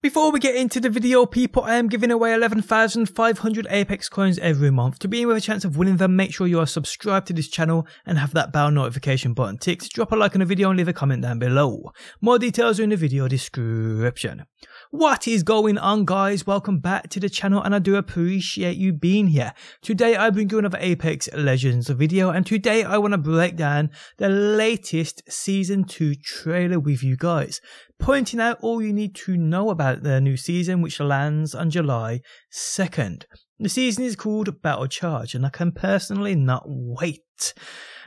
Before we get into the video people, I am giving away 11,500 Apex coins every month. To be in with a chance of winning them, make sure you are subscribed to this channel and have that bell notification button ticked. Drop a like on the video and leave a comment down below. More details are in the video description. What is going on guys? Welcome back to the channel and I do appreciate you being here. Today I bring you another Apex Legends video and today I want to break down the latest season 2 trailer with you guys, pointing out all you need to know about the new season which lands on July 2nd. The season is called Battle Charge and I can personally not wait.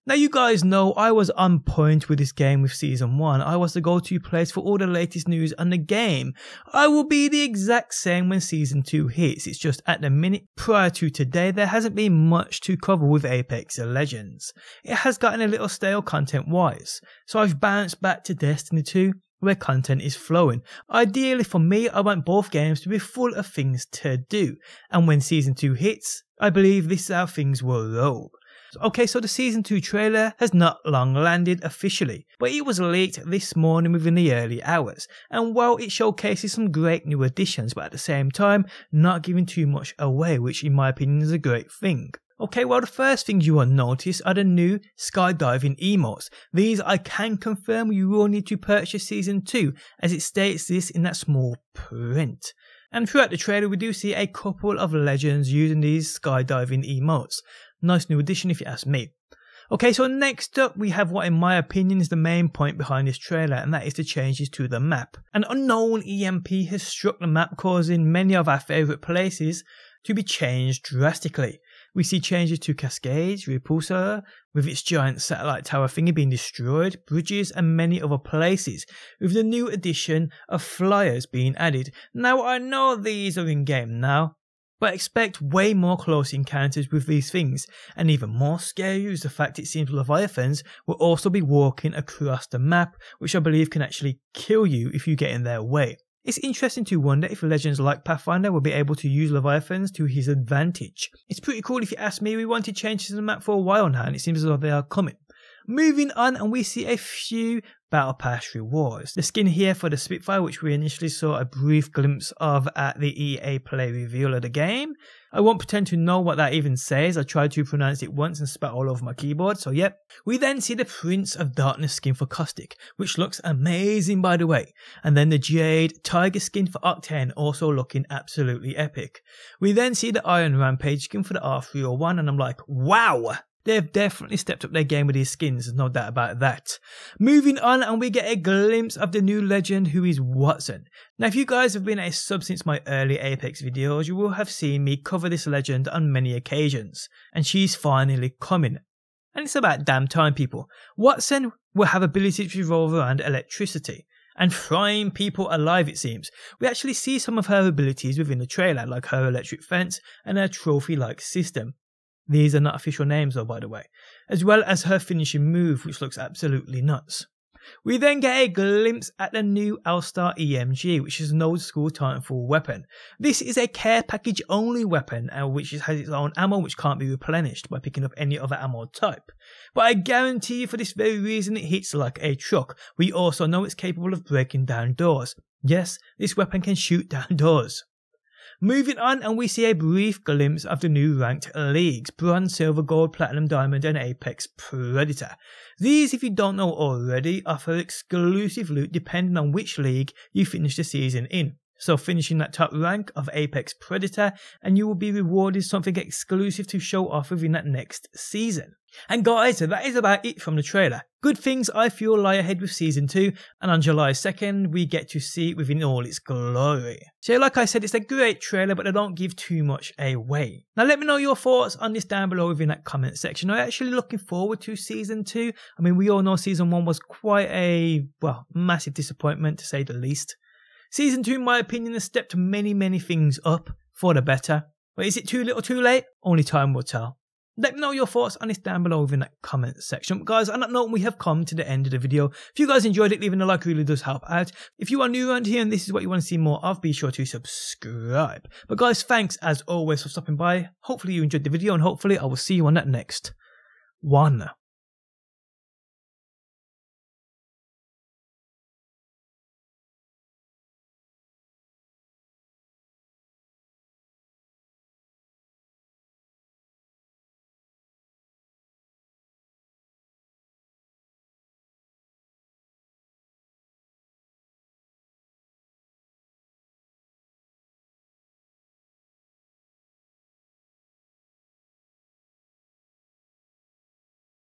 Now you guys know I was on point with this game with season 1. I was the go-to place for all the latest news on the game. I will be the exact same when season 2 hits. It's just at the minute prior to today there hasn't been much to cover with Apex Legends. It has gotten a little stale content wise. So I've bounced back to Destiny 2 where content is flowing. Ideally for me, I want both games to be full of things to do, and when season 2 hits, I believe this is how things will roll. Okay, so the season 2 trailer has not long landed officially, but it was leaked this morning within the early hours. And while it showcases some great new additions, but at the same time, not giving too much away, which in my opinion is a great thing. Okay, well, the first things you will notice are the new skydiving emotes. These I can confirm you will need to purchase season 2, as it states this in that small print. And throughout the trailer, we do see a couple of legends using these skydiving emotes. Nice new addition if you ask me. Okay, so next up we have what in my opinion is the main point behind this trailer and that is the changes to the map. An unknown EMP has struck the map causing many of our favourite places to be changed drastically. We see changes to Cascades, Repulsor, with its giant satellite tower thingy being destroyed, bridges and many other places, with the new addition of flyers being added. Now I know these are in game now, but expect way more close encounters with these things, and even more scary is the fact it seems Leviathans will also be walking across the map, which I believe can actually kill you if you get in their way. It's interesting to wonder if legends like Pathfinder will be able to use Leviathans to his advantage. It's pretty cool if you ask me, we wanted changes to the map for a while now and it seems as though they are coming. Moving on, and we see a few Battle Pass rewards. The skin here for the Spitfire, which we initially saw a brief glimpse of at the EA Play reveal of the game. I won't pretend to know what that even says, I tried to pronounce it once and spat all over my keyboard, so yep. We then see the Prince of Darkness skin for Caustic, which looks amazing by the way, and then the Jade Tiger skin for Octane, also looking absolutely epic. We then see the Iron Rampage skin for the R301, and I'm like, wow! They've definitely stepped up their game with these skins, there's no doubt about that. Moving on, and we get a glimpse of the new legend who is Watson. Now, if you guys have been a sub since my early Apex videos, you will have seen me cover this legend on many occasions, and she's finally coming. And it's about damn time, people. Watson will have ability to revolve around electricity, and frying people alive, it seems. We actually see some of her abilities within the trailer, like her electric fence and her trophy like system. These are not official names though, by the way, as well as her finishing move, which looks absolutely nuts. We then get a glimpse at the new Alstar EMG, which is an old school Titanfall weapon. This is a care package only weapon, uh, which has its own ammo which can't be replenished by picking up any other ammo type. But I guarantee you for this very reason it hits like a truck. We also know it's capable of breaking down doors. Yes, this weapon can shoot down doors. Moving on, and we see a brief glimpse of the new ranked leagues Bronze, Silver, Gold, Platinum, Diamond, and Apex Predator. These, if you don't know already, offer exclusive loot depending on which league you finish the season in. So finishing that top rank of Apex Predator and you will be rewarded something exclusive to show off within that next season. And guys, that is about it from the trailer. Good things I feel lie ahead with season 2 and on July 2nd we get to see it within all its glory. So like I said, it's a great trailer but I don't give too much away. Now let me know your thoughts on this down below within that comment section. I'm actually looking forward to season 2. I mean we all know season 1 was quite a, well, massive disappointment to say the least. Season 2, in my opinion, has stepped many, many things up for the better. But is it too little too late? Only time will tell. Let me know your thoughts on this down below in that comment section. But guys, on that note, we have come to the end of the video. If you guys enjoyed it, leaving a like really does help out. If you are new around here and this is what you want to see more of, be sure to subscribe. But guys, thanks as always for stopping by. Hopefully you enjoyed the video and hopefully I will see you on that next one.